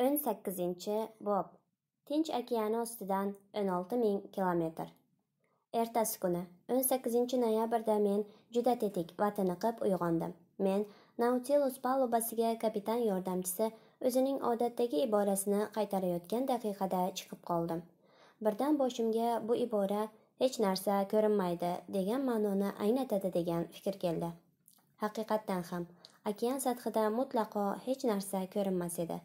18 bob tinch okeani ustidan o'n ming kilometr ertasi kuni 18 noyabrda men juda tetik va tiniqib uyg'ondim men nautilus palubasiga kapitan yordamchisi o'zining odatdagi iborasini qaytarayotgan daqiqada chiqib qoldim birdan boshimga bu ibora hech narsa ko'rinmaydi degan ma'noni anglatadi degan fikr keldi haqiqatdan ham okean sathida mutlaqo hech narsa ko'rinmas edi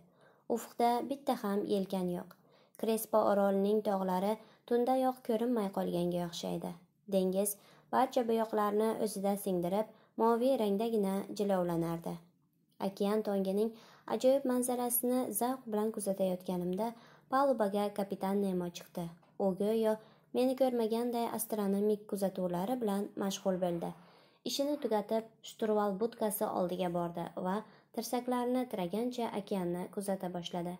Ufqda bitta ham yelkan yo'q. Krespo orolining tog'lari tundayoq ko'rinmay qolganga o'xshaydi. Dengiz barcha bo'yoqlarni o'zida singdirib, moviy rangdagina jilovlanardi. Okean tongining ajoyib manzarasini zavq bilan kuzatayotganimda palubaga kapitan Nemo chiqdi. U go'yo meni ko'rmaganday astronomik kuzatuvlari bilan mashg'ul bo'ldi. Ishini tugatib, shturval budkasi oldiga bordi va tirsaklarini tiragancha okeanni kuzata boshladi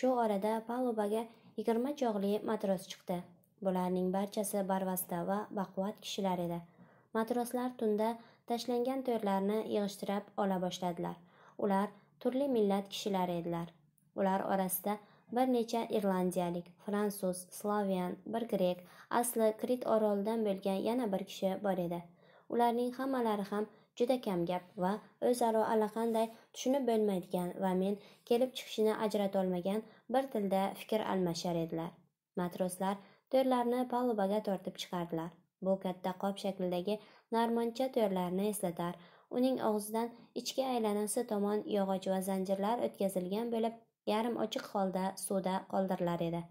shu orada palubaga yigirma chog'li matros chiqdi bularning barchasi barvasta va baquvvat kishilar edi matroslar tunda tashlangan to'rlarni yig'ishtirib ola boshladilar ular turli millat kishilari edilar ular orasida bir necha irlandiyalik fransuz slovian bir grek asli krit orolidan bo'lgan yana bir kishi bor edi ularning hammalari ham juda kam gap va o'zaro allaqanday tushunib bo'lmaydigan va men kelib chiqishini ajratolmagan bir tilda fikr almashar edilar matroslar to'rlarni palubaga tortib chiqardilar bu katta qop shaklidagi narmoncha to'rlarni eslatar uning og'zidan ichki aylanasi tomon yog'och va zanjirlar o'tkazilgan bo'lib yarim ochiq holda suvda qoldirilar edi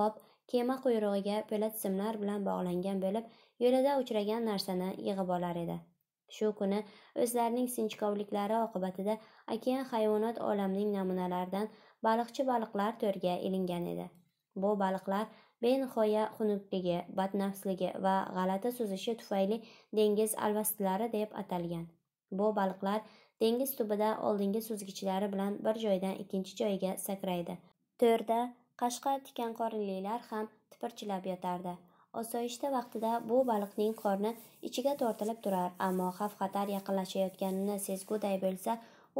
qop kema quyrug'iga po'lat simlar bilan bog'langan bo'lib yo'lida uchragan narsani yig'ib olar edi shu kuni o'zlarining sinchkovliklari oqibatida okean hayvonot olamining namunalaridan baliqchi baliqlar to'rga ilingan edi bu baliqlar benihoya xunukligi badnafsligi va g'alati suzishi tufayli dengiz alvastilari deb atalgan bu baliqlar dengiz tubida oldingi suzgichlari bilan bir joydan ikkinchi joyga sakraydi to'rda qashqa tikanqorlilar ham tipirchilab yotardi osoyishta vaqtida bu baliqning qorni ichiga tortilib turar ammo xavf xatar yaqinlashayotganini sezguday bo'lsa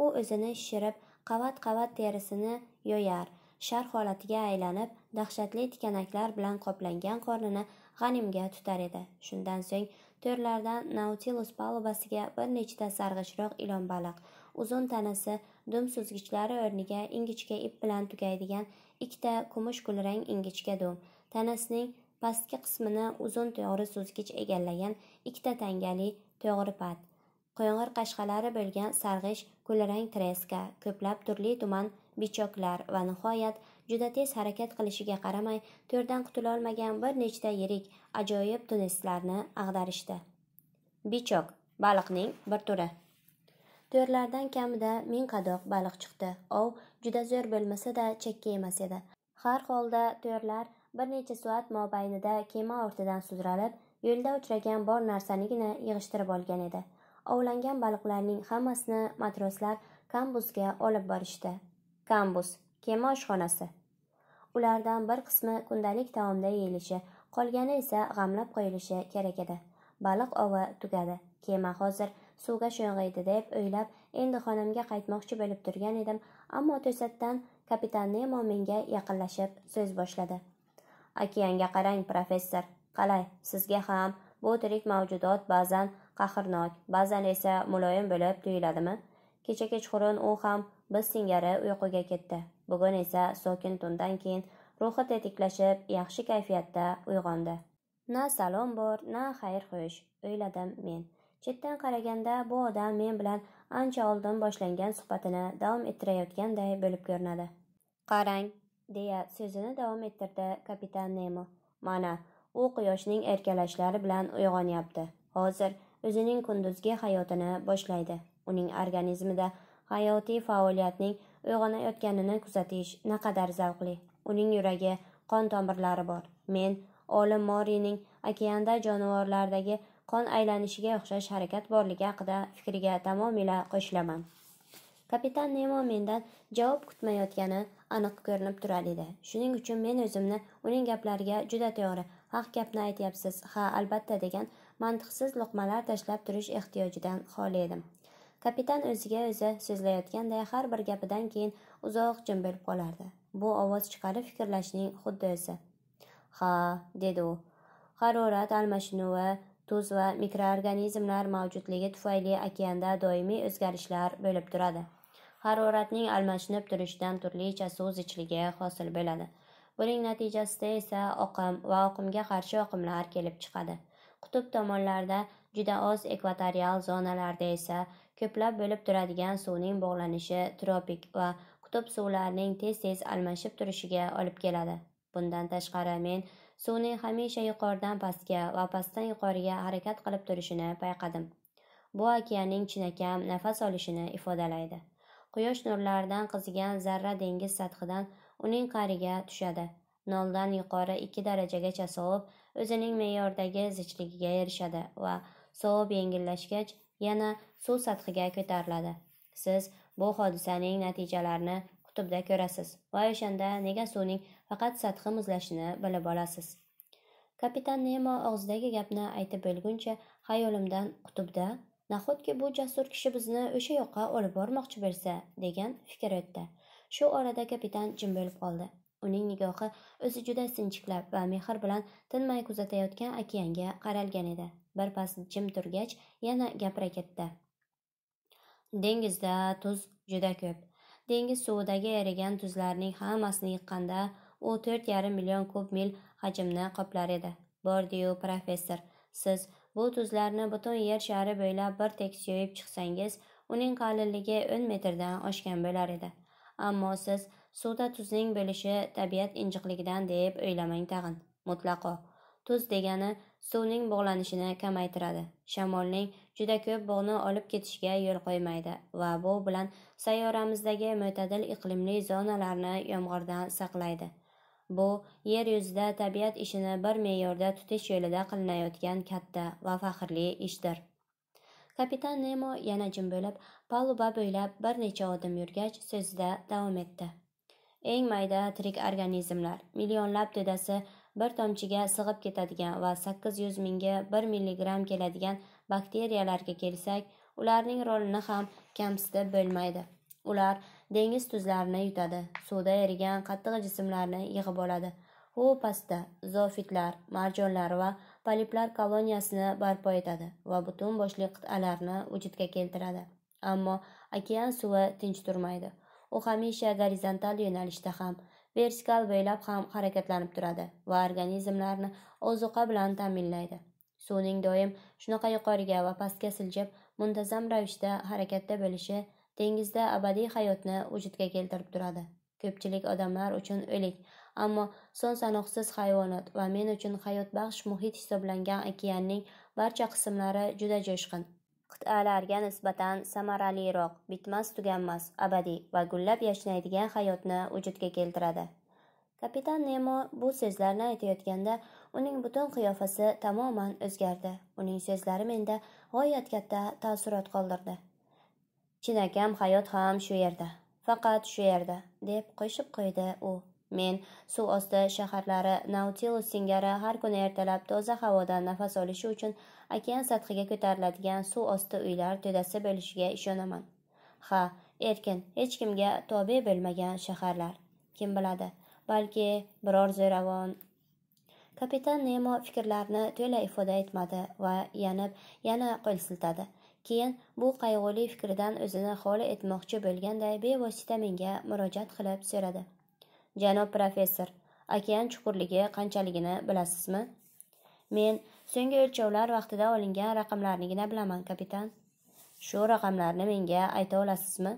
u o'zini shishirib qavat qavat terisini yoyar shar holatiga aylanib dahshatli tikanaklar bilan qoplangan qornini g'animga tutar edi shundan so'ng to'rlardan nautilus palubasiga bir nechta sarg'ishroq ilon baliq uzun tanasi dum suzgichlari o'rniga ingichka ip bilan tugaydigan ikkita kumush kulrang ingichka dum tanasining pastki qismini uzun to'g'ri suzgich egallagan ikkita tangali to'g'ri pat qo'ng'ir qashqalari bo'lgan sarg'ish kulrang treska ko'plab turli tuman bichoklar va nihoyat juda tez harakat qilishiga qaramay to'rdan qutulolmagan bir nechta yirik ajoyib tunislarni ag'darishdi bichok baliqning bir turi to'rlardan kamida ming qadoq baliq chiqdi ov juda zo'r bo'lmasa-da chakka emas edi har holda to'rlar bir necha soat mobaynida kema ortidan sudralib yo'lda uchragan bor narsanigina yig'ishtirib olgan edi ovlangan baliqlarning hammasini matroslar kambusga olib borishdi kambus kema oshxonasi ulardan bir qismi kundalik taomda yeyilishi qolgani esa g'amlab qo'yilishi kerak edi baliq ovi tugadi kema hozir suvga sho'ng'iydi deb o'ylab endi xonamga qaytmoqchi bo'lib turgan edim ammo to'satdan kapitan nemo menga yaqinlashib so'z boshladi okeanga qarang professor qalay sizga ham bu tirik mavjudot ba'zan qahrnok ba'zan esa muloyim bo'lib tuyuladimi kecha kechqurun u ham biz singari uyquga ketdi bugun esa sokin tundan keyin ruhi tetiklashib yaxshi kayfiyatda uyg'ondi na salom bor na xayr xo'sh o'yladim men chetdan qaraganda bu odam men bilan ancha oldin boshlangan suhbatini davom ettirayotganday bo'lib ko'rinadi qarang deya so'zini davom ettirdi kapitan nemo mana u quyoshning erkalashlari bilan uyg'onyapti hozir o'zining kunduzgi hayotini boshlaydi uning organizmida hayotiy faoliyatning uyg'onayotganini kuzatish naqadar zavqli uning yuragi qon tomirlari bor men olim morining okeanda jonivorlardagi qon aylanishiga o'xshash harakat borligi haqida fikriga tamomila qo'shilaman kapitan nemo mendan javob kutmayotgani aniq ko'rinib turar edi shuning uchun men o'zimni uning gaplariga juda to'g'ri haq gapni aytyapsiz ha albatta degan mantiqsiz luqmalar tashlab turish ehtiyojidan xoli edim kapitan o'ziga o'zi so'zlayotganday har bir gapidan keyin uzoq jim bo'lib qolardi bu ovoz chiqarib fikrlashning xuddi o'zi ha dedi u harorat almashinuvi tuz va mikroorganizmlar mavjudligi tufayli okeanda doimiy o'zgarishlar bo'lib turadi haroratning almashinib turishidan turlicha so'z ichligi hosil bo'ladi buning natijasida esa oqim va oqimga qarshi oqimlar kelib chiqadi qutb tomonlarda juda oz ekvatorial zonalarda esa ko'plab bo'lib turadigan suvning bog'lanishi tropik va qutb suvlarining tez tez almashib turishiga olib keladi bundan tashqari men suvning hamisha yuqoridan pastga va pastdan yuqoriga harakat qilib turishini payqadim bu okeanning chinakam nafas olishini ifodalaydi quyosh nurlaridan qizigan zarra dengiz sathidan uning qariga tushadi noldan yuqori ikki darajagacha sovib o'zining me'yordagi zichligiga erishadi va sovib yengillashgach yana suv sathiga ko'tariladi siz bu hodisaning natijalarini qutbda ko'rasiz va o'shanda nega suvning faqat sathi muzlashini bilib olasiz kapitan nemo og'zidagi gapni aytib bo'lguncha xayolimdan qutbda nahotki bu jasur kishi bizni o'sha yoqqa olib bormoqchi bo'lsa degan fikr o'tdi shu orada kapitan jim bo'lib qoldi uning nigohi o'zi juda sinchiklab va mehr bilan tinmay kuzatayotgan okeanga qaralgan edi birpas jim turgach yana gapira ketdi dengizda tuz juda ko'p dengiz suvidagi erigan tuzlarning hammasini yiqqanda u to'rt yarim million kub mil hajmni qoplar edi bordiyu professor siz Bu tuzlarni butun yer shari bo'ylab bir tekis yoyib chiqsangiz, uning qalinligi 10 metrdan oshgan bo'lar edi. Ammo siz suvda tuzning bo'lishi tabiat injiqligidan deb o'ylamang tag'in. Mutlaqo tuz degani suvning bog'lanishini kamaytiradi. Shamolning juda ko'p bug'ni olib ketishiga yo'l qo'ymaydi va bu bilan sayyoramizdagi mo'tadil iqlimli zonalarni yomg'irdan saqlaydi. bu yer yuzida tabiat ishini bir me'yorda tutish yo'lida qilinayotgan katta va faxrli ishdir kapitan nemo yana jim bo'lib paluba bo'ylab bir necha odim yurgach so'zida davom etdi eng mayda tirik organizmlar millionlab to'dasi bir tomchiga sig'ib ketadigan va sakkiz yuz mingga bir milligram keladigan bakteriyalarga kelsak ularning rolini ham kamsitib bo'lmaydi ular dengiz tuzlarini yutadi suvda erigan qattiq jismlarni yig'ib oladi u pastda zofitlar marjonlar va poliplar koloniyasini barpo etadi va butun boshli qit'alarni vujudga keltiradi ammo okean suvi tinch turmaydi u hamisha gorizontal yo'nalishda ham vertikal bo'ylab ham harakatlanib turadi va organizmlarni ozuqa bilan ta'minlaydi suvning doim shunaqa yuqoriga va pastga siljib muntazam ravishda harakatda bo'lishi dengizda abadiy hayotni vujudga keltirib turadi ko'pchilik odamlar uchun o'lik ammo son sanoqsiz hayvonot va men uchun hayotbaxsh muhit hisoblangan okeanning barcha qismlari juda jo'shqin qit'alarga nisbatan samaraliroq bitmas tuganmas abadiy va gullab yashnaydigan hayotni vujudga keltiradi kapitan nemo bu so'zlarni aytayotganda uning butun qiyofasi tamoman o'zgardi uning so'zlari menda g'oyat katta taassurot qoldirdi chinakam hayot ham shu yerda faqat shu yerda deb qo'shib qo'ydi u men suv osti shaharlari nautilus singari har kuni ertalab toza havodan nafas olishi uchun okean sathiga ko'tariladigan suv osti uylar to'dasi bo'lishiga ishonaman ha erkin hech kimga tobe bo'lmagan shaharlar kim biladi balki biror zo'ravon kapitan nemo fikrlarini to'la ifoda etmadi va yanib yana qo'l siltadi keyin bu qayg'uli fikridan o'zini xoli etmoqchi bo'lganday bevosita menga murojaat qilib so'radi janob professor okean chuqurligi qanchaligini bilasizmi men so'nggi o'lchovlar vaqtida olingan raqamlarnigina bilaman kapitan shu raqamlarni menga ayta olasizmi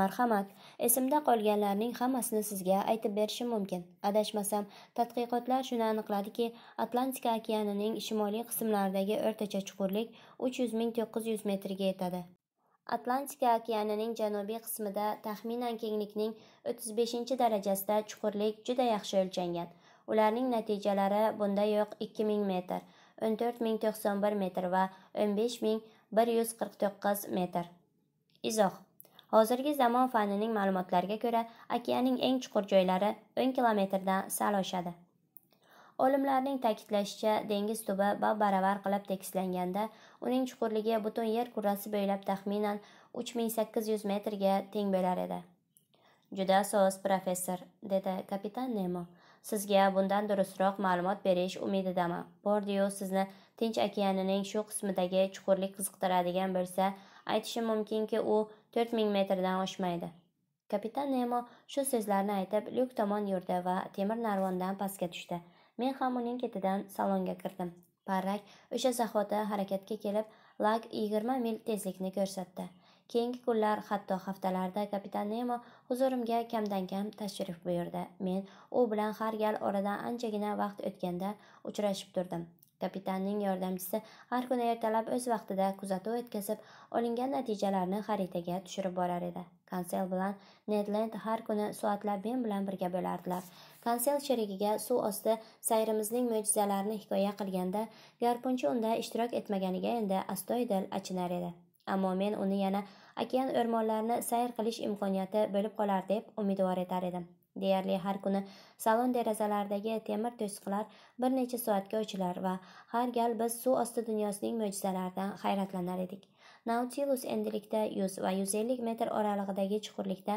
marhamat esimda qolganlarning hammasini sizga aytib berishim mumkin adashmasam tadqiqotlar shuni aniqladiki atlantika okeanining shimoliy qismlaridagi o'rtacha chuqurlik uch yuz ming to'qqiz yuz metrga yetadi atlantika okeanining janubiy qismida taxminan kenglikning o'ttiz beshinchi darajasida chuqurlik juda yaxshi o'lchangan ularning natijalari bunda yo'q ikki ming metr o'n to'rt ming to'qson bir metr va o'n besh ming bir yuz qirq to'qqiz metr izoh hozirgi zamon fanining ma'lumotlariga ko'ra okeaning eng chuqur joylari 10 kilometrdan sal oshadi olimlarning ta'kidlashicha dengiz tubi bab baravar qilib tekislanganda uning chuqurligi butun yer kurrasi bo'ylab taxminan 3800 metrga teng bo'lar edi juda soz professor dedi kapitan nemo sizga bundan durustroq ma'lumot berish umididaman Bordiyo sizni tinch okeanining shu qismidagi chuqurlik qiziqtiradigan bo'lsa aytishim mumkinki u to'rt ming metrdan oshmaydi kapitan nemo shu so'zlarni aytib lyuk tomon yurdi va temir narvondan pastga tushdi men ham uning ketidan salonga kirdim parrak o'sha zahoti harakatga kelib lak yigirma mil tezlikni ko'rsatdi keyingi kunlar hatto haftalarda kapitan nemo huzurimga kamdan kam tashrif buyurdi men u bilan har gal oradan anchagina vaqt o'tganda uchrashib turdim kapitanning yordamchisi har kuni ertalab o'z vaqtida kuzatuv o'tkazib olingan natijalarni xaritaga tushirib borar edi kansel bilan nedland har kuni soatlab men bilan birga bo'lardilar kansel sherigiga suv osti sayrimizning mo'jizalarini hikoya qilganda garpunchi unda ishtirok etmaganiga endi astoydil achinar edi ammo men uni yana okean o'rmonlarini sayr qilish imkoniyati bo'lib qolar deb umidvor etar edim Deyarli har kuni salon derazalaridagi temir to'siqlar bir necha soatga ochilar va har gal biz suv osti dunyosining mo'jizalaridan hayratlanar edik. Nautilus endilikda 100 va 150 metr oralig'idagi chuqurlikda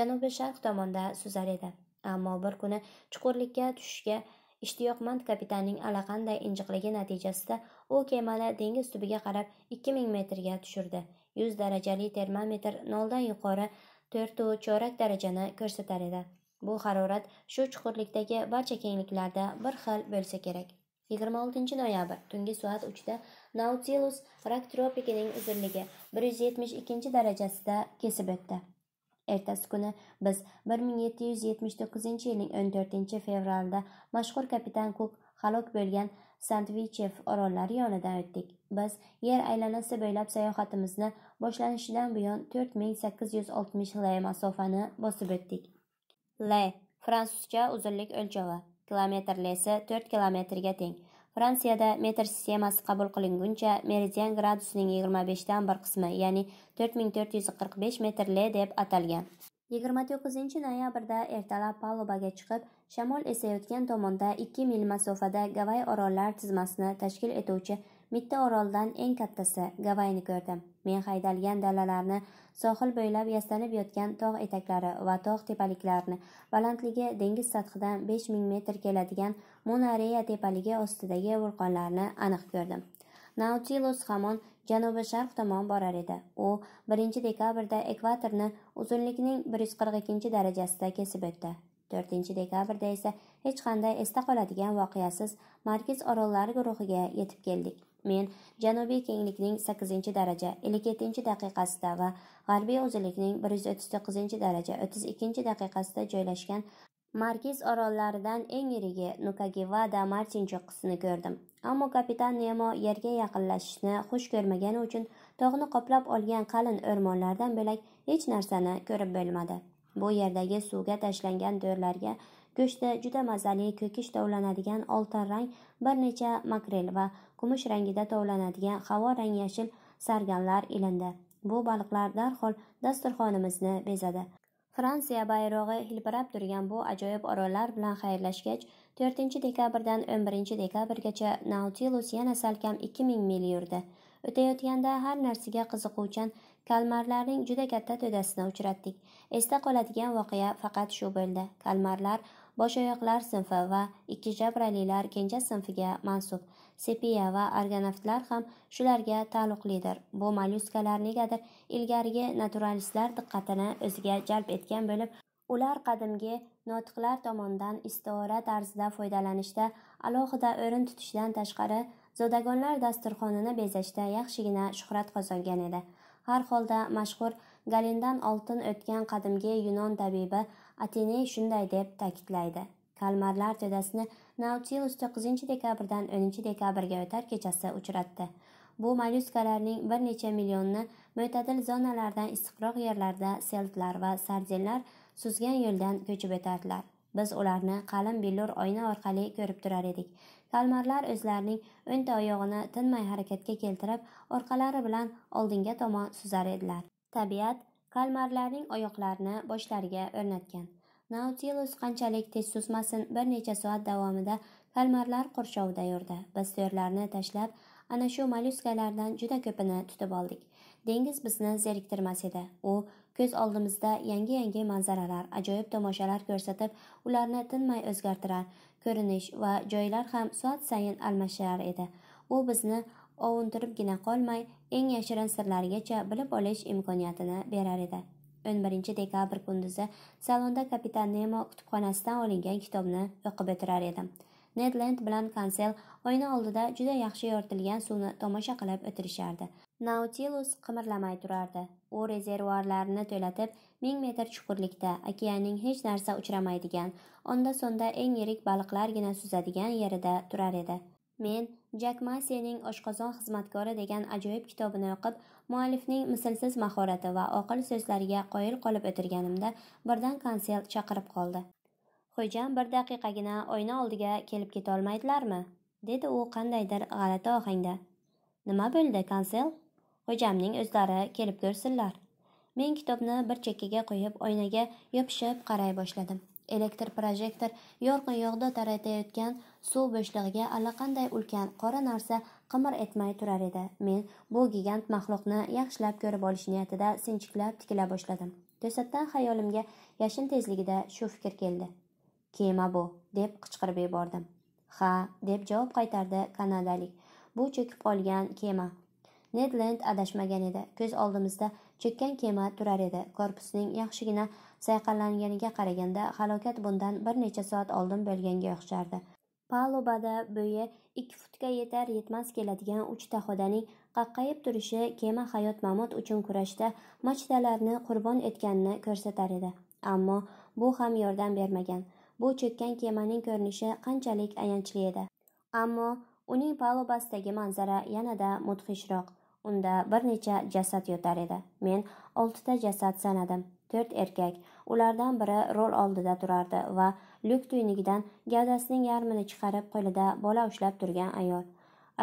janubi sharq tomonda suzar edi. Ammo bir kuni chuqurlikka tushishga ishtiyoqmand kapitanning allaqanday injiqligi natijasida u kemani dengiz tubiga qarab 2000 metrga tushirdi. 100 darajali termometr 0 dan yuqori 4 chorak darajani ko'rsatar edi. bu harorat shu chuqurlikdagi barcha kengliklarda bir xil bo'lsa kerak 26 noyabr tungi soat 3 da nautilus rak tropikining uzunligi 172 darajasida kesib o'tdi ertasi kuni biz 1779 yilning 14 fevralida mashhur kapitan kuk halok bo'lgan sandvichev orollari yonidan o'tdik biz yer aylanasi bo'ylab sayohatimizni boshlanishidan buyon 4860 ming sakkiz yuz oltmish masofani bosib o'tdik L. Fransuzcha uzunlik o'lchovi. Kilometrlesi 4 kilometrga teng. Fransiyada metr sistemasi qabul qilinguncha meridian gradusining 25 dan bir qismi, ya'ni 4445 metr le deb atalgan. 29 noyabrda ertalab palubaga chiqib, shamol esayotgan tomonda 2 mil masofada Gavay orollar tizmasini tashkil etuvchi Bitta oroldan eng kattasi Gavayni ko'rdim. Men haydalgan dalalarni, sohil bo'ylab yastanib yotgan tog' etaklari va tog' tepaliklarini, balandligi dengiz sathidan 5000 metr keladigan Monareya tepaligi ostidagi vulqonlarni aniq ko'rdim. Nautilus hamon janubi sharq tomon borar edi. U 1-dekabrda ekvatorni uzunlikning 142-darajasida kesib o'tdi. 4-dekabrda esa hech qanday esda qoladigan voqeasiz Markiz orollari guruhiga yetib keldik. men janubiy kenglikning 8 daraja 57 daqiqasida va g'arbiy uzunlikning 139 daraja 32 daqiqasida joylashgan markiz orollaridan eng yirigi nukagivada martin cho'qqisini ko'rdim ammo kapitan nemo yerga yaqinlashishni xush ko'rmagani uchun tog'ni qoplab olgan qalin o'rmonlardan bo'lak hech narsani ko'rib bo'lmadi bu yerdagi suvga tashlangan do'rlarga go'shtda juda mazali ko'kish tovlanadigan oltin rang bir necha makrel va kumush rangida tovlanadigan havo rang yashil sarganlar ilindi bu baliqlar darhol dasturxonimizni bezadi fransiya bayrog'i hilpirab turgan bu ajoyib orollar bilan xayrlashgach 4 dekabrdan 11 dekabrgacha nautilus yana salkam 2000 mil yurdi o'tayotganda har narsaga qiziquvchan kalmarlarning juda katta to'dasini uchratdik esda qoladigan voqea faqat shu bo'ldi kalmarlar bosh oyoqlar sinfi va ikki jabralilar kenja sinfiga mansub sepiya va organoftlar ham shularga taalluqlidir bu mollyuskalar negadir ilgarigi naturalistlar diqqatini o'ziga jalb etgan bo'lib ular qadimgi notiqlar tomonidan istiora tarzida foydalanishda alohida o'rin tutishdan tashqari zodagonlar dasturxonini bezashda yaxshigina shuhrat qozongan edi har holda mashhur galindan oltin o'tgan qadimgi yunon tabibi ateney shunday deb ta'kidlaydi kalmarlar jadasini nautilus to'qqizinchi dekabrdan o'ninchi dekabrga o'tar kechasi uchratdi bu mollyuskalarning bir necha millionni mo'tadil zonalardan issiqroq yerlarda seltlar va sardinlar suzgan yo'ldan ko'chib o'tardilar biz ularni qalin billur oyna orqali ko'rib turar edik kalmarlar o'zlarining o'nta oyog'ini tinmay harakatga keltirib orqalari bilan oldinga tomon suzar edilar tabiat kalmarlarning oyoqlarini boshlariga o'rnatgan nautilus qanchalik tez suzmasin bir necha soat davomida kalmarlar qurshovida yurdi biz to'rlarni tashlab ana shu malyuskalardan juda ko'pini tutib oldik dengiz bizni zeriktirmas edi u ko'z oldimizda yangi yangi manzaralar ajoyib tomoshalar ko'rsatib ularni tinmay o'zgartirar ko'rinish va joylar ham soat sayin almashar edi u bizni ovuntiribgina qolmay eng yashirin sirlarigacha bilib olish imkoniyatini berar edi 11 dekabr kunduzi salonda kapitan nemo kutubxonasidan olingan kitobni o'qib o'tirar edim ned bilan kansel oyna oldida juda yaxshi yoritilgan suvni tomosha qilib o'tirishardi nautilus qimirlamay turardi u rezervuarlarini to'latib ming metr chuqurlikda okeanning hech narsa uchramaydigan onda sonda eng yirik baliqlargina suzadigan yerida turar edi Men Jak sening Oshqozon xizmatkori degan ajoyib kitobini o'qib, muallifning mislsiz mahorati va oqil so'zlariga qoyil qolib o'tirganimda birdan konsel chaqirib qoldi. "Xo'jam, bir daqiqagina oyna oldiga kelib ketolmaydilarmi?" dedi u qandaydir g'alati ohangda. "Nima bo'ldi, konsel "Xo'jamning o'zlari kelib ko'rsinlar." Men kitobni bir chekkaga qo'yib, oynaga yopishib qaray boshladim. elektr projektor yorqin yog'da taratayotgan suv bo'shlig'iga allaqanday ulkan qora narsa qimir etmay turar edi men bu gigant maxluqni yaxshilab ko'rib olish niyatida sinchiklab tikila boshladim to'satdan xayolimga yashin tezligida shu fikr keldi kema bu deb qichqirib yubordim ha deb javob qaytardi kanadalik bu cho'kib qolgan kema nedland adashmagan edi ko'z oldimizda cho'kkan kema turar edi korpusning yaxshigina sayqallanganiga qaraganda halokat bundan bir necha soat oldin bo'lganga o'xshardi palubada bo'yi ikki futga yetar yetmas keladigan uchta xodaning qaqqayib turishi kema hayot mamut uchun kurashda machtalarni qurbon etganini ko'rsatar edi ammo bu ham yordam bermagan bu cho'kkan kemaning ko'rinishi qanchalik ayanchli edi ammo uning palubasidagi manzara yanada mudhishroq unda bir necha jasad yotar edi men oltita jasad sanadim to'rt erkak ulardan biri rol oldida turardi va lyuk tuynigidan gavdasining yarmini chiqarib qo'lida bola ushlab turgan ayol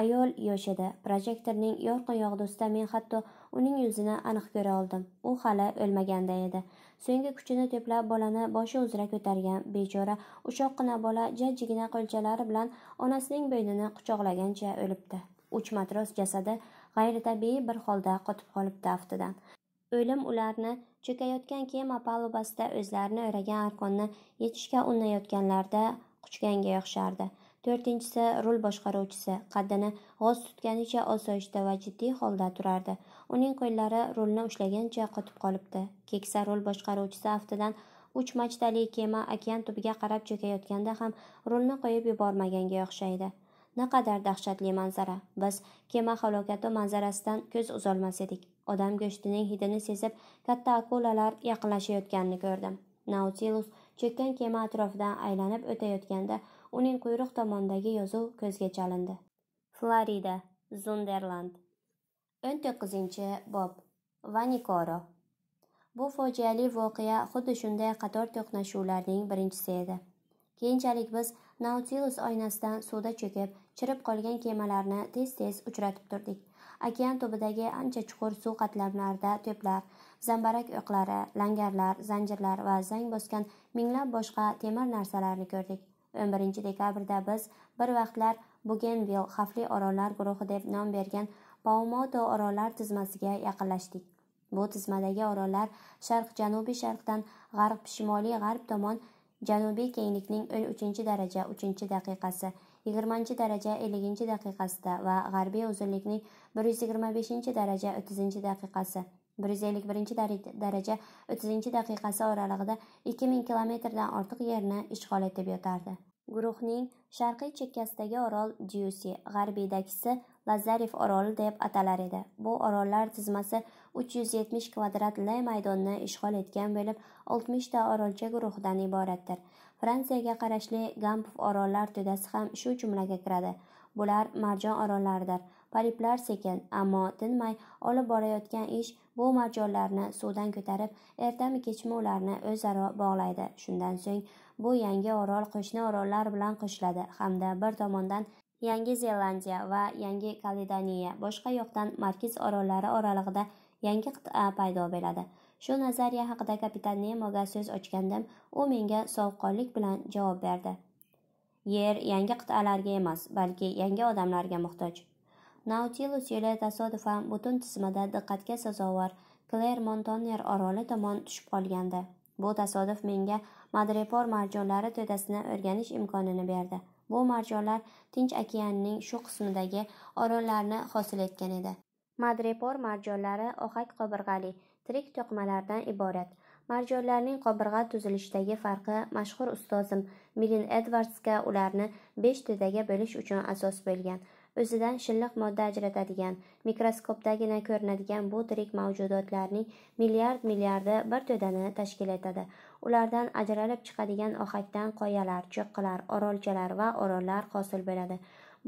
ayol yosh edi projektorning yorqin ustida men hatto uning yuzini aniq ko'ra oldim u hali o'lmaganda edi so'nggi kuchini to'plab bolani boshi uzra ko'targan bechora ushoqqina bola jajjigina qo'lchalari bilan onasining bo'ynini quchoqlagancha o'libdi uch matros jasadi g'ayritabiiy bir holda qotib qolibdi aftidan o'lim ularni cho'kayotgan kema palubasida o'zlarini o'ragan arqonni yechishga unnayotganlarda quchganga o'xshardi to'rtinchisi rul boshqaruvchisi qaddini g'oz tutganicha osoyishta va jiddiy holda turardi uning qo'llari rulni ushlagancha qotib qolibdi keksa rul boshqaruvchisi aftidan uch machtali kema okean tubiga qarab cho'kayotganda ham rulni qo'yib yubormaganga o'xshaydi naqadar dahshatli manzara biz kema halokati manzarasidan ko'z uzolmas edik odam go'shtining hidini sezib katta akulalar yaqinlashayotganini ko'rdim nautilus cho'kkan kema atrofidan aylanib o'tayotganda uning quyruq tomonidagi yozuv ko'zga chalindi florida zunderland o'n to'qqizinchi bob vanikoro bu fojiali voqea xuddi shunday qator to'qnashuvlarning birinchisi edi keyinchalik biz nautilus oynasidan suvda cho'kib chirib qolgan kemalarni tez tez uchratib turdik okean tubidagi ancha chuqur suv qatlamlarida to'plar zambarak o'qlari langarlar zanjirlar va zang bosgan minglab boshqa temir narsalarni ko'rdik 11 dekabrda biz bir vaqtlar bugenvil xavfli orollar guruhi deb nom bergan paumoto orollar tizmasiga yaqinlashdik bu tizmadagi orollar sharq janubiy sharqdan g'arb shimoliy g'arb tomon janubiy kenglikning 13 daraja 3 daqiqasi 20 daraja 50 daqiqasida va g'arbiy uzunlikning 125 daraja 30 daqiqasi 151 daraja 30 daqiqasi oralig'ida 2000 kilometrdan ortiq yerni ishg'ol etib yotardi guruhning sharqiy chekkasidagi orol Diusi, g'arbiydagisi lazarev oroli deb atalar edi bu orollar tizmasi 370 kvadrat l maydonni ishg'ol etgan bo'lib 60 ta orolcha guruhidan iboratdir fransiyaga qarashli gampov orollar to'dasi ham shu jumlaga kiradi bular marjon orollaridir pariplar sekin ammo tinmay olib borayotgan ish bu marjonlarni suvdan ko'tarib ertami kechmi ularni o'zaro bog'laydi shundan so'ng bu yangi orol qo'shni orollar bilan qo'shiladi hamda bir tomondan yangi zelandiya va yangi kaledoniya boshqa yoqdan markiz orollari oralig'ida yangi qit'a paydo bo'ladi shu nazariya haqida kapitan nemoga so'z ochgandim u menga sovuqqonlik bilan javob berdi yer yangi qit'alarga emas balki yangi odamlarga muhtoj nautilus yo'li tasodifan butun tizmada diqqatga sazovor klermontoner oroli tomon tushib qolgandi bu tasodif menga madrepor marjonlari to'dasini o'rganish imkonini berdi bu marjonlar tinch okeanining shu qismidagi orollarni hosil etgan edi madrepor marjonlari ohak qobirg'ali tirik toqmalardan iborat marjonlarning qobirg'a tuzilishidagi farqi mashhur ustozim milin edvardsga ularni besh to'daga bo'lish uchun asos bo'lgan o'zidan shilliq modda ajratadigan mikroskopdagina ko'rinadigan bu tirik mavjudotlarning milliard milliardi bir to'dani tashkil etadi ulardan ajralib chiqadigan ohakdan qoyalar cho'qqilar orolchalar va orollar hosil bo'ladi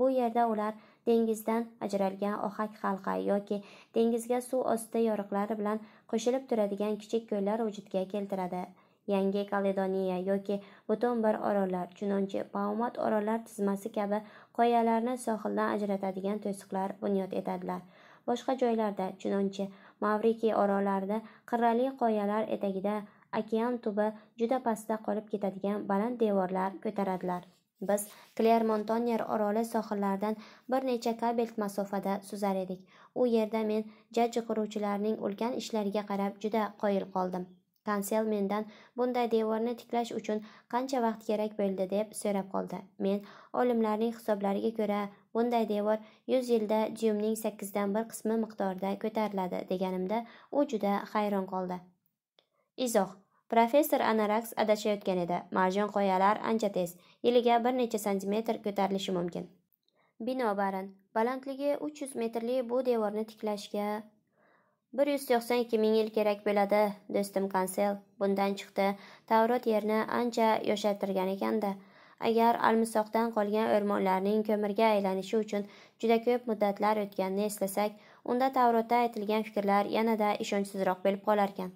bu yerda ular dengizdan ajralgan ohak xalqa yoki dengizga suv osti yoriqlari bilan qo'shilib turadigan kichik ko'llar vujudga keltiradi yangi kaledoniya yoki butun bir orollar chunonchi baomat orollar tizmasi kabi qoyalarni sohildan ajratadigan to'siqlar bunyod etadilar boshqa joylarda chunonchi mavriki orollarida qirrali qoyalar etagida okean tubi juda pastda qolib ketadigan baland devorlar ko'taradilar Biz Klermon Tonner oroli sohillaridan bir necha kabel masofada suzar edik. U yerda men jajji quruvchilarning ulkan ishlariga qarab juda qoyil qoldim. Kansel mendan bunday devorni tiklash uchun qancha vaqt kerak bo'ldi deb so'rab qoldi. Men olimlarning hisoblariga ko'ra bunday devor 100 yilda dyumning 8 dan 1 qismi miqdorida ko'tariladi deganimda u juda hayron qoldi. Izoh professor anaraks adashayotgan edi marjon qoyalar ancha tez yiliga bir necha santimetr ko'tarilishi mumkin binobarin balandligi uch yuz metrli bu devorni tiklashga bir yuz to'qson ikki ming yil kerak bo'ladi do'stim kansel bundan chiqdi tavrot yerni ancha yoshartirgan ekanda agar almisoqdan qolgan o'rmonlarning ko'mirga aylanishi uchun juda ko'p muddatlar o'tganini eslasak unda tavrotda aytilgan fikrlar yanada ishonchsizroq bo'lib qolarkan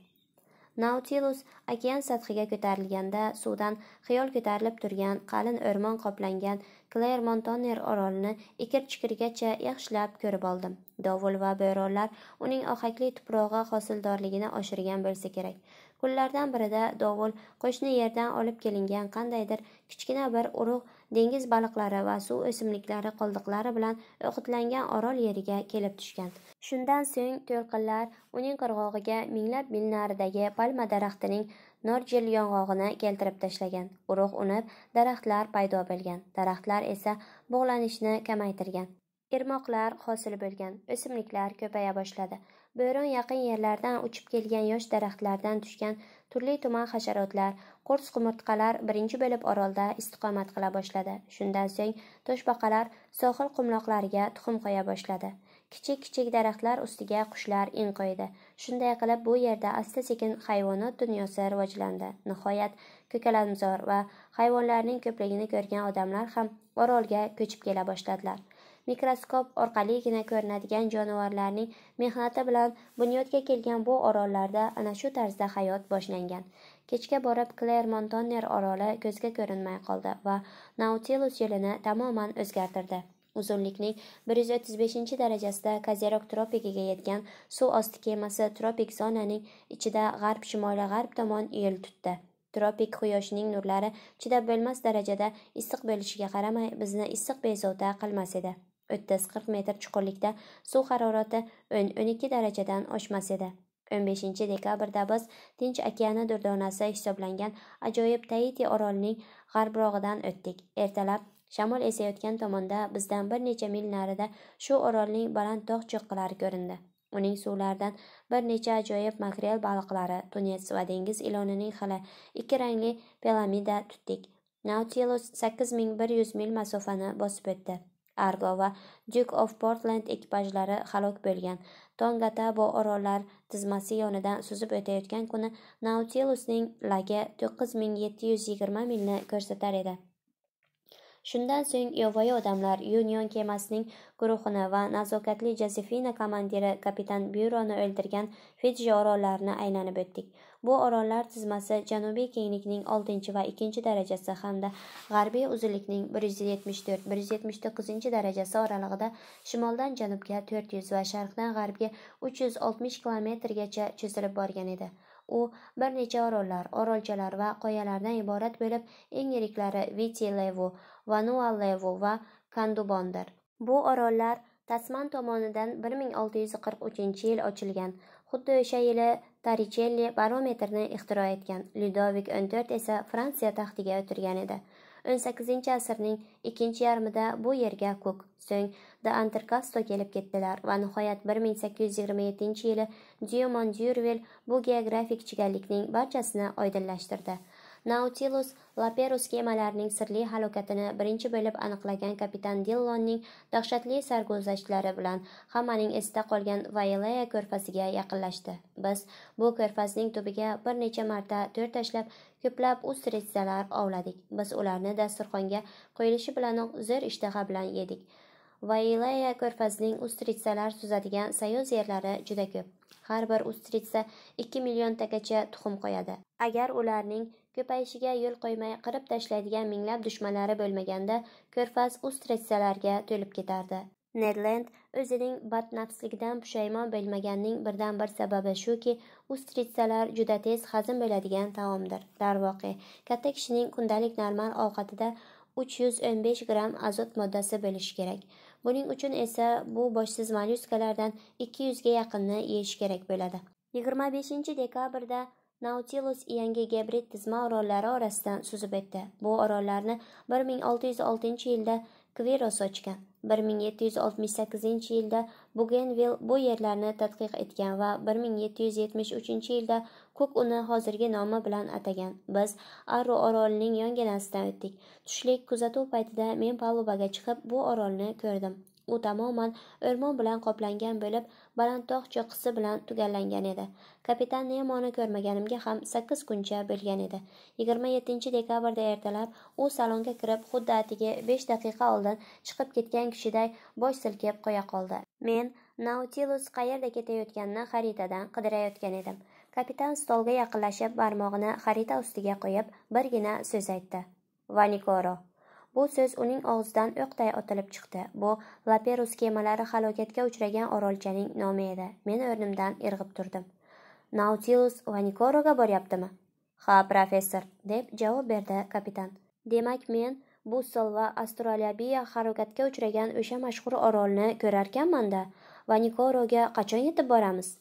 nautilus okean sathiga ko'tarilganda suvdan xiyol ko'tarilib turgan qalin o'rmon qoplangan klermontoner orolini ikir chikirgacha yaxshilab ko'rib oldim dovul va bo'ronlar uning ohakli tuprog'i hosildorligini oshirgan bo'lsa kerak kunlardan birida dovul qo'shni yerdan olib kelingan qandaydir kichkina bir urug' dengiz baliqlari va suv o'simliklari qoldiqlari bilan o'qitlangan orol yeriga kelib tushgan shundan so'ng to'lqinlar uning qirg'og'iga minglab mil naridagi palma daraxtining norjil yong'og'ini keltirib tashlagan urug' unib daraxtlar paydo bo'lgan daraxtlar esa bug'lanishni kamaytirgan irmoqlar hosil bo'lgan o'simliklar ko'paya boshladi Bo'ron yaqin yerlardan uchib kelgan yosh daraxtlardan tushgan turli-tuman hasharotlar, qo'rs qumurtqalar birinchi bo'lib orolda istiqomat qila boshladi. Shundan so'ng toshbaqalar sohil qumloqlariga tuxum qo'ya boshladi. Kichik-kichik daraxtlar ustiga qushlar in qo'ydi. Shunday qilib bu yerda asta-sekin hayvonot dunyosi rivojlandi. Nihoyat, ko'kalamzor va hayvonlarning ko'pligini ko'rgan odamlar ham orolga ko'chib kela boshladilar. mikroskop orqaligina ko'rinadigan jonivorlarning mehnati bilan bunyodga kelgan bu orollarda ana shu tarzda hayot boshlangan kechga borib klermon tonner oroli ko'zga ko'rinmay qoldi va nautilus yo'lini tamoman o'zgartirdi uzunlikning 135 darajasida kazerok tropikiga yetgan suv osti kemasi tropik zonaning ichida g'arb shimoli g'arb tomon yo'l tutdi tropik quyoshning nurlari chidab bo'lmas darajada issiq bo'lishiga qaramay bizni issiq bezovta qilmas edi 30-40 metr chuqurlikda suv harorati 10-12 darajadan oshmas edi 15 dekabrda biz tinch okeani durdonasi hisoblangan ajoyib taiti orolining g'arbrog'idan o'tdik ertalab shamol esayotgan tomonda bizdan bir necha mil narida shu orolning baland tog' cho'qqilari ko'rindi uning suvlaridan bir necha ajoyib makrel baliqlari tunets va dengiz ilonining xili ikki rangli pelamida tutdik nautilus 8100 mil masofani bosib o'tdi argo va duke of portland ekipajlari halok bo'lgan tongatabo orollar tizmasi yonidan suzib o'tayotgan kuni nautilusning lagi to'qqiz ming yetti yuz yigirma milni ko'rsatar edi shundan so'ng yovvoyi odamlar union kemasining guruhini va nazokatli jazefina komandiri kapitan byuroni o'ldirgan fiji orollarini aylanib o'tdik bu orollar tizmasi janubiy kenglikning 6 va 2 darajasi hamda g'arbiy uzunlikning 174-179 darajasi oralig'ida shimoldan janubga 400 va sharqdan g'arbga 360 kilometrgacha cho'zilib borgan edi u bir necha orollar orolchalar va qoyalardan iborat bo'lib eng yiriklari vitelevu vanualevu va kandubondir bu orollar tasman tomonidan 1643 yil ochilgan xuddi o'sha yili Torricelli barometrni ixtiro etgan, Ludovik XIV esa Fransiya taxtiga o'tirgan edi. 18-asrning ikkinchi yarmida bu yerga ko'k, so'ng da Anterkasto kelib ketdilar va nihoyat 1827-yili Diomond Yurvil bu geografik chigallikning barchasini oydinlashtirdi. nautilus laperus kemalarining sirli halokatini birinchi bo'lib aniqlagan kapitan dillonning dahshatli sarguzashtlari bilan hammaning esida qolgan Vailea ko'rfasiga yaqinlashdi biz bu ko'rfasning tubiga bir necha marta to'r tashlab ko'plab ustritsalar ovladik biz ularni dasturxonga qo'yilishi bilanoq zo'r ishtaha bilan yedik Vailea ko'rfasining ustritsalar suzadigan sayoz yerlari juda ko'p har bir ustritsa million tagacha tuxum qo'yadi agar ularning ko'payishiga yo'l qo'ymay qirib tashlaydigan minglab dushmanlari bo'lmaganda ko'rfaz ustretsalarga to'lib ketardi nedland o'zining badnafsligidan pushaymon bo'lmaganning birdan bir sababi shuki ustritsalar juda tez hazm bo'ladigan taomdir darvoqe katta kishining kundalik normal ovqatida 315 gramm azot moddasi bo'lishi kerak buning uchun esa bu boshsiz mollyuskalardan 200 ga yaqinni yeyish kerak bo'ladi 25 dekabrda nautilus yangi gebrit tizma orollari orasidan suzib o'tdi bu orollarni 1606 yilda kviros ochgan 1768 yilda Bougainville bu yerlarni tadqiq etgan va 1773 yilda kuk uni hozirgi nomi bilan atagan biz Arro orolining yonginasidan o'tdik tushlik kuzatuv paytida men palubaga chiqib bu orolni ko'rdim u tamoman o'rmon bilan qoplangan bo'lib balandtog' cho'qqisi bilan tugallangan edi kapitan nemoni ko'rmaganimga ham sakkiz kuncha bo'lgan edi yigirma yettinchi dekabrda ertalab u salonga kirib xuddi atigi besh daqiqa oldin chiqib ketgan kishiday bosh silkib qo'ya qoldi men nautilus qayerda ketayotganini xaritadan qidirayotgan edim kapitan stolga yaqinlashib barmog'ini xarita ustiga qo'yib birgina so'z aytdi vanikoro Bu so'z uning og'zidan o'qday otilib chiqdi. Bu Laperus kemalari halokatga uchragan orolchaning nomi edi. Men o'rnimdan irg'ib turdim. Nautilus Vanikoroga boryaptimi? Ha, professor, deb javob berdi kapitan. Demak, men Bussol va Astralabiya halokatga uchragan o'sha mashhur orolni ko'rarkanman-da, Vanikoroga qachon yetib boramiz?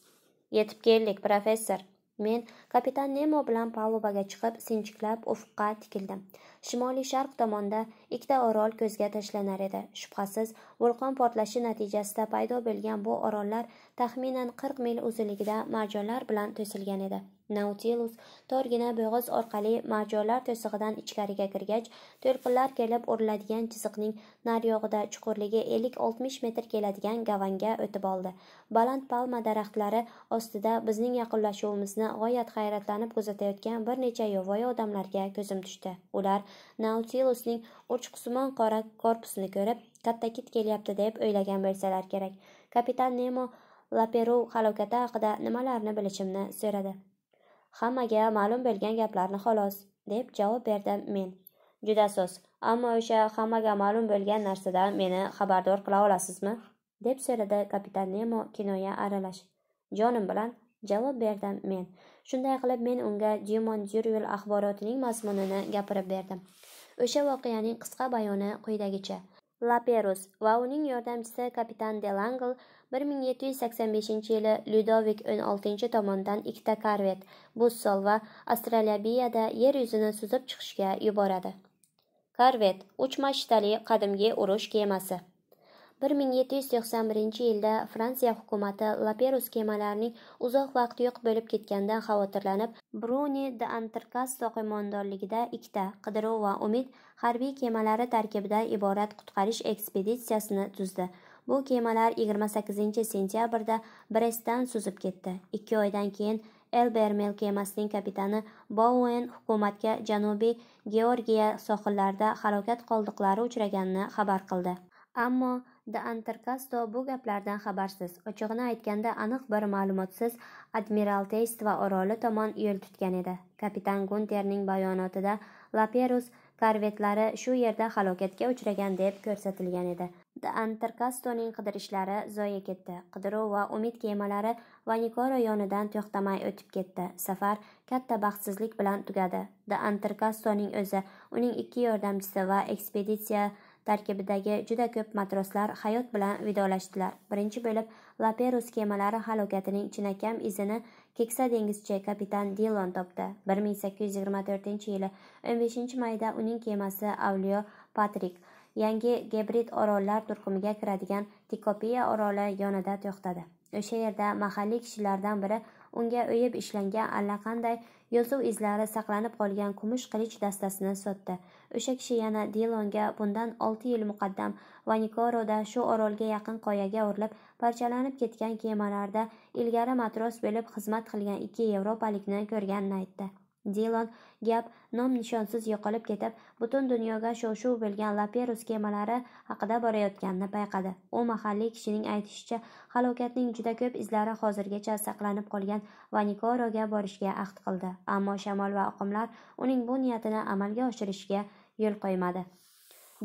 Yetib keldik, professor, Men kapitan Nemo bilan palubaga chiqib, sinchiklab ufqqa tikildim. Shimoliy sharq tomonda ikkita orol ko'zga tashlanar edi. Shubhasiz, vulqon portlashi natijasida paydo bo'lgan bu orollar taxminan 40 mil uzunligida marjonlar bilan to'silgan edi. nautilus torgina bo'g'iz orqali marjonlar to'sig'idan ichkariga kirgach to'lqinlar kelib uriladigan chiziqning naryog'ida chuqurligi 50-60 metr keladigan gavanga o'tib oldi baland palma daraxtlari ostida bizning yaqinlashuvimizni g'oyat hayratlanib kuzatayotgan bir necha yovvoyi odamlarga ko'zim tushdi ular nautilusning uchqusmon qora korpusini ko'rib katta kit kelyapti deb o'ylagan bo'lsalar kerak kapitan nemo laperu halokati haqida nimalarni bilishimni so'radi hammaga ma'lum bo'lgan gaplarni xolos deb javob berdim men juda soz ammo o'sha hammaga ma'lum bo'lgan narsadan meni xabardor qila olasizmi deb so'radi kapitan nemo kinoya aralash jonim bilan javob berdim men shunday qilib men unga jimon dyurvel axborotining mazmunini gapirib berdim o'sha voqeaning qisqa bayoni quyidagicha laperus va uning yordamchisi kapitan delangl 1785 yili Ludovik 16 tomondan ikkita korvet, bussol va Astralabiyada yer yuzini suzib chiqishga yuboradi. Korvet uch mashtali qadimgi urush kemasi. 1791 yilda Fransiya hukumati Laperus kemalarining uzoq vaqt yo'q bo'lib ketgandan xavotirlanib, Bruni de Antarkas soqimondorligida ikkita qidiruv va umid harbiy kemalari tarkibida iborat qutqarish ekspeditsiyasini tuzdi. bu kemalar 28 sentyabrda brestdan suzib ketdi ikki oydan keyin elbermel kemasining kapitani bouen hukumatga janubiy georgiya sohillarida halokat qoldiqlari uchraganini xabar qildi ammo de antarkasto bu gaplardan xabarsiz ochig'ini aytganda aniq bir ma'lumotsiz va oroli tomon yo'l tutgan edi kapitan gunterning bayonotida laperus korvetlari shu yerda halokatga uchragan deb ko'rsatilgan edi antarkastoning qidirishlari zoya ketdi qidiruv va umid kemalari vanikoro yonidan to'xtamay o'tib ketdi safar katta baxtsizlik bilan tugadi da antarkastoning o'zi uning ikki yordamchisi va ekspeditsiya tarkibidagi juda ko'p matroslar hayot bilan vidolashdilar birinchi bo'lib laperus kemalari halokatining chinakam izini keksa dengizchi kapitan dilon topdi 1824 yili 15 mayda uning kemasi avliyo patrik yangi gebrid orollar turkumiga kiradigan tikopiya oroli yonida to'xtadi o'sha yerda mahalliy kishilardan biri unga o'yib ishlangan allaqanday yozuv izlari saqlanib qolgan kumush qilich dastasini sotdi o'sha kishi yana dilonga bundan olti yil muqaddam vanikoroda shu orolga yaqin qoyaga urilib parchalanib ketgan kemalarda ilgari matros bo'lib xizmat qilgan ikki yevropalikni ko'rganini aytdi Dilon gap nom nishonsiz yo'qolib ketib butun dunyoga shov shuv bo'lgan laperus kemalari haqida borayotganini payqadi u mahalliy kishining aytishicha halokatning juda ko'p izlari hozirgacha saqlanib qolgan vanikoroga borishga ahd qildi ammo shamol va oqimlar uning bu niyatini amalga oshirishga yo'l qo'ymadi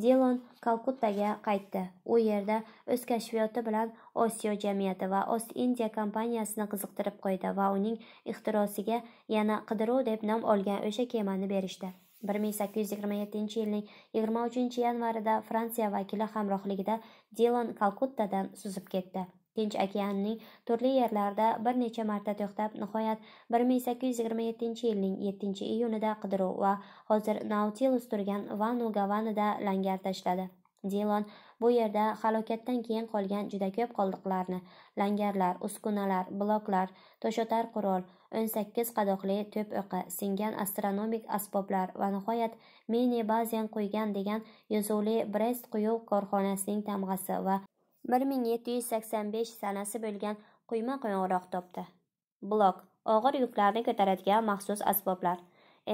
Dilon Kalkuttaga qaytdi. U yerda o'z kashfiyoti bilan Osiyo jamiyati va Ost India kompaniyasini qiziqtirib qo'ydi va uning ixtirosiga yana qidiruv deb nom olgan o'sha kemani berishdi. 1827-yilning 23-yanvarida Fransiya vakili hamrohligida Dilon Kalkuttadan suzib ketdi. tinch okeanining turli yerlarida bir necha marta to'xtab nihoyat 1827 yilning 7 iyunida qidiruv va hozir nautilus turgan vanu gavanida langar tashladi Dilon bu yerda halokatdan keyin qolgan juda ko'p qoldiqlarni, langarlar, uskunalar, bloklar, to'shotar qurol, 18 qadoqli to'p o'qi, singan astronomik asboblar va nihoyat meni bazen qo'ygan degan yozuvli Brest quyuq korxonasining tamg'asi va 1785 sanasi bo'lgan quyma qo'ng'iroq topdi blok og'ir yuklarni ko'taradigan maxsus asboblar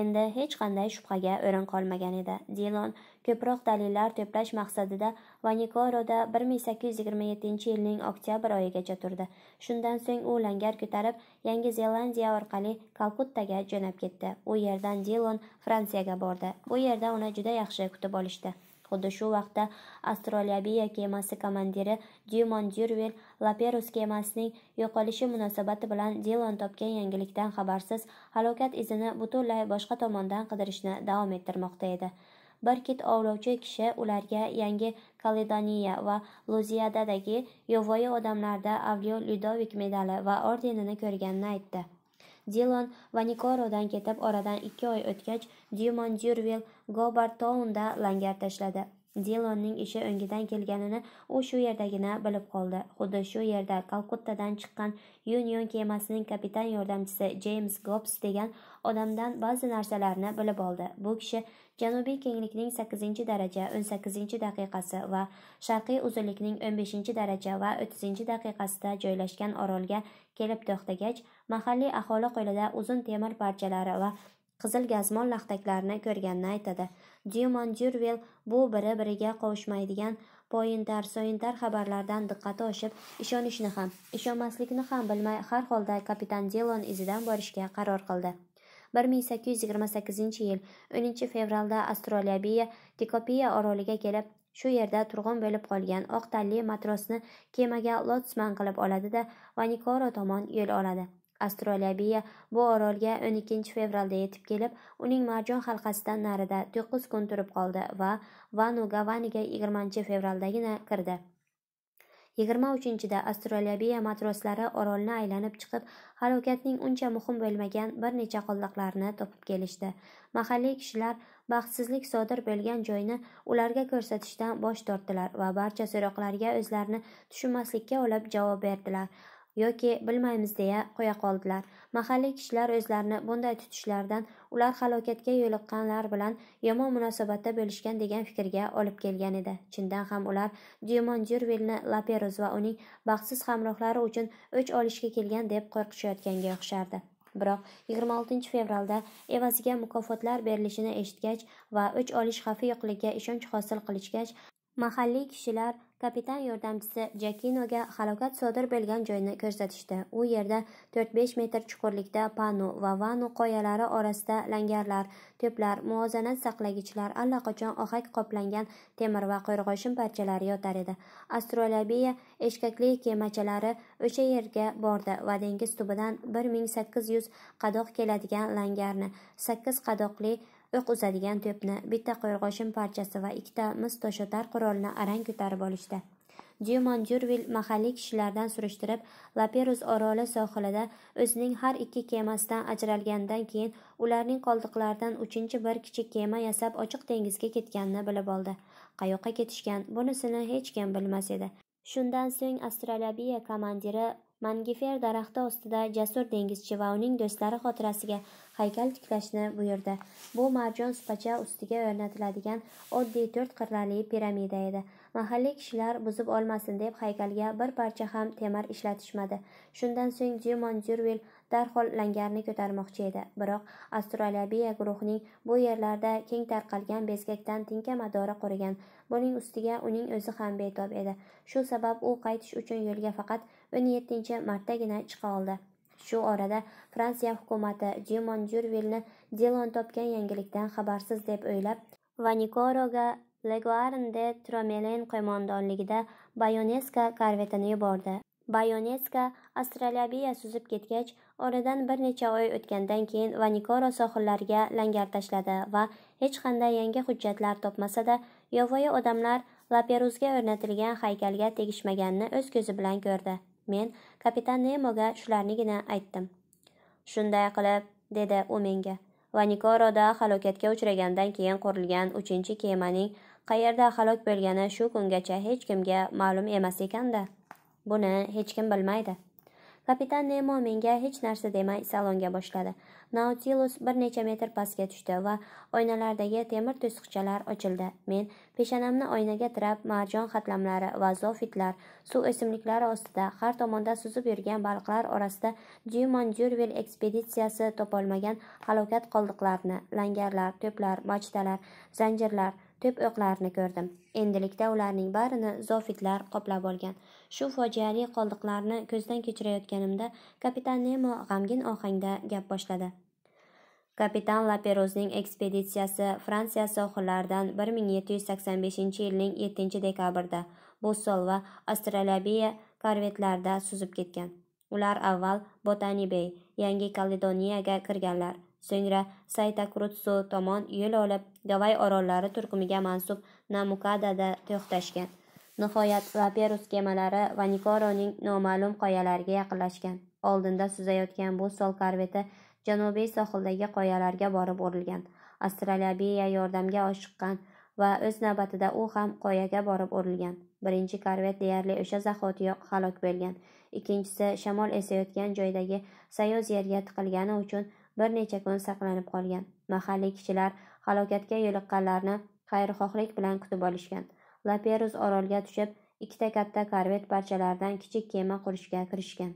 endi hech qanday shubhaga o'rin qolmagan edi dilon ko'proq dalillar to'plash maqsadida vanikoroda 1827 yilning oktyabr oyigacha turdi shundan so'ng u langar ko'tarib yangi zelandiya orqali kalkuttaga jo'nab ketdi u yerdan dilon fransiyaga bordi bu yerda uni juda yaxshi kutib olishdi Xuddi shu vaqtda Astrolabiya kemasi komandiri Dimon Dyrvel Laperus kemasining yo'qolishi munosabati bilan Dilon topgan yangilikdan xabarsiz halokat izini butunlay boshqa tomondan qidirishni davom ettirmoqda edi. bir kit ovlovchi kishi ularga yangi kaledoniya va luziyadadagi yovvoyi odamlarda avliyo ludovik medali va ordenini ko'rganini aytdi dilon vanikorodan ketib oradan ikki oy o'tgach dimon dyurvil gobartaunda langar tashladi dilonning ishi o'ngidan kelganini u shu yerdagina bilib qoldi xuddi shu yerda kalkuttadan chiqqan Union kemasining kapitan yordamchisi James gobs degan odamdan ba'zi narsalarni bilib oldi bu kishi janubiy kenglikning 8 daraja 18 sakkizinchi daqiqasi va sharqiy uzunlikning o'n beshinchi daraja va o'ttizinchi daqiqasida joylashgan orolga kelib to'xtagach mahalliy aholi qo'lida uzun temir parchalari va qizil gazmon laxtaklarini ko'rganini aytadi dyumon dyurvel bu biri biriga qovushmaydigan poyintar soyintar xabarlardan diqqati oshib ishonishni ham ishonmaslikni ham bilmay har holda kapitan delon izidan borishga qaror qildi 1828 yil 10 fevralda astroliabiya Tikopiya oroliga kelib, shu yerda turg'un bo'lib qolgan oq tanli matrosni kemaga lotsman qilib oladi da Vanikoro tomon yo'l oladi. Astrolabiya bu orolga 12 fevralda yetib kelib, uning marjon halqasidan narida 9 kun turib qoldi va Vanu Gavaniga 20 fevraldagina kirdi. 23-da Astrolabiya matroslari orolni aylanib chiqib, halokatning uncha muhim bo'lmagan bir necha qoldiqlarni topib kelishdi. Mahalliy kishilar baxtsizlik sodir bo'lgan joyni ularga ko'rsatishdan bosh tortdilar va barcha so'roqlarga o'zlarini tushunmaslikka olib javob berdilar. yoki bilmaymiz deya qo'ya qoldilar mahalliy kishilar o'zlarini bunday tutishlardan ular halokatga yo'liqqanlar bilan yomon munosabatda bo'lishgan degan fikrga olib kelgan edi chindan ham ular dyumon dyurvilni laperuz va uning baxtsiz hamrohlari uchun o'ch olishga kelgan deb qo'rqishayotganga o'xshardi biroq 26 fevralda evaziga mukofotlar berilishini eshitgach va o'ch olish xavfi yo'qligiga ishonch hosil qilishgach mahalliy kishilar kapitan yordamchisi Jakinoga halokat sodir bo'lgan joyni ko'rsatishdi. U yerda 4-5 metr chuqurlikda pano va vano qoyalari orasida langarlar, to'plar, muvozanat saqlagichlar, allaqachon ohak qoplangan temir va qo'rg'oshin parchalari yotar edi. Astrolabiya eshkakli kemachalari o'sha yerga bordi va dengiz tubidan 1800 qadoq keladigan langarni 8 qadoqli o'q uzadigan to'pni bitta qo'rg'oshin parchasi va ikkita mis toshotar qurolni arang ko'tarib olishdi dyumon dyurvil mahalliy kishilardan surishtirib laperus oroli sohilida o'zining har ikki kemasidan ajralgandan keyin ularning qoldiqlaridan uchinchi bir kichik kema yasab ochiq dengizga ketganini bilib oldi qayoqqa ketishgan bunisini hech kim bilmas edi shundan so'ng astralabiya komandiri mangifer daraxti ostida jasur dengizchi va uning do'stlari xotirasiga haykal tiklashni buyurdi bu marjon supacha ustiga o'rnatiladigan oddiy to'rt qirrali piramida edi mahalliy kishilar buzib olmasin deb haykalga bir parcha ham temir ishlatishmadi shundan so'ng Jimon dyurvil darhol langarni ko'tarmoqchi edi biroq astrolabiya guruhining bu yerlarda keng tarqalgan bezgakdan tinka madori qurigan buning ustiga uning o'zi ham betob edi shu sabab u qaytish uchun yo'lga faqat o'n yettinchi martagina chiqa oldi Shu orada Fransiya hukumati Jimon Jurvilni delon topgan yangilikdan xabarsiz deb o'ylab vanikoroga Nikoroga Leguarn de Tromelen qo'mondonligida Bayoneska korvetini yubordi. Bayoneska Astralabiya suzib ketgach, oradan bir necha oy o'tgandan keyin Vanikoro sohillariga langar tashladi va hech qanday yangi hujjatlar topmasa-da, yovvoyi odamlar Laperuzga o'rnatilgan haykalga tegishmaganini o'z ko'zi bilan ko'rdi. men kapitan nemoga shularnigina aytdim shunday qilib dedi u menga vanikoroda halokatga uchragandan keyin qurilgan uchinchi kemaning qayerda halok bo'lgani shu kungacha hech kimga ma'lum emas ekanda buni hech kim bilmaydi kapitan nemo menga hech narsa demay salonga boshladi nautilus bir necha metr pastga tushdi va oynalardagi temir to'siqchalar ochildi men peshanamni oynaga tirab marjon xatlamlari va zofitlar suv o'simliklari ostida har tomonda suzib yurgan baliqlar orasida Jimon Jurvel ekspeditsiyasi topolmagan halokat qoldiqlarini langarlar to'plar machtalar zanjirlar to'p o'qlarini ko'rdim endilikda ularning barini zofitlar qoplab olgan shu fojiali qoldiqlarni ko'zdan kechirayotganimda kapitan nemo g'amgin ohangda gap boshladi kapitan laperozning ekspeditsiyasi fransiya sohillaridan 1785 yilning 7 dekabrda bo'ssol va astralabiya korvetlarida suzib ketgan ular avval botani bey yangi kaledoniyaga kirganlar so'ngra krutsu tomon yo'l olib gavay orollari turkumiga mansub namukadada to'xtashgan Nihoyat Lapirus kemalari Vanikoroning noma'lum qoyalariga yaqinlashgan. Oldinda suzayotgan bu sol korveti janubiy sohildagi qoyalarga borib urilgan. Astralabiya yordamga oshiqqan va o'z navbatida u ham qoyaga borib urilgan. Birinchi korvet deyarli o'sha zahotiyoq halok bo'lgan. Ikkinchisi shamol esayotgan joydagi sayoz yerga tiqilgani uchun bir necha kun saqlanib qolgan. Mahalliy kishilar halokatga yo'liqqanlarni xayrixohlik bilan kutib olishgan. Laperus orolga tushib, ikkita katta korvet parchalaridan kichik kema qurishga kirishgan.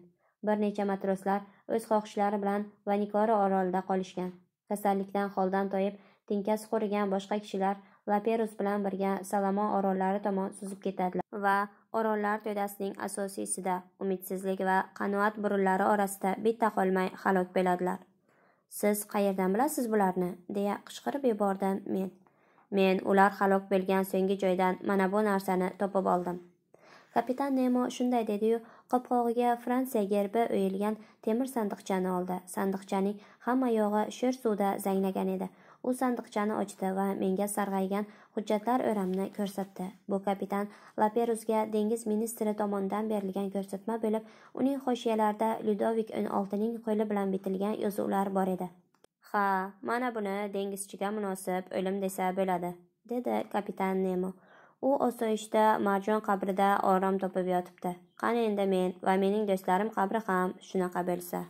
Bir necha matroslar o'z xohishlari bilan Vanikora orolida qolishgan. Kasallikdan holdan toyib, tinkasi qurigan boshqa kishilar Laperus bilan birga Salomon orollari tomon suzib ketadilar va orollar to'dasining asosiysida umidsizlik va qanoat burunlari orasida bitta qolmay halok bo'ladilar. Siz qayerdan bilasiz bularni? deya qichqirib yubordim men. men ular halok bo'lgan so'nggi joydan mana bu narsani topib oldim kapitan nemo shunday dediyu qopqog'iga fransiya gerbi o'yilgan temir sandiqchani oldi sandiqchaning hamma yog'i sho'r suvda zanglagan edi u sandiqchani ochdi va menga sarg'aygan hujjatlar o'ramni ko'rsatdi bu kapitan laperusga dengiz ministri tomonidan berilgan ko'rsatma bo'lib uning hoshiyalarida ludovik o'n oltining qo'li bilan bitilgan yozuvlar bor edi ha mana buni dengizchiga munosib o'lim desa bo'ladi dedi kapitan nemo u osoyishta marjon qabrida orom topib yotibdi qani endi men va mening do'stlarim qabri ham shunaqa bo'lsa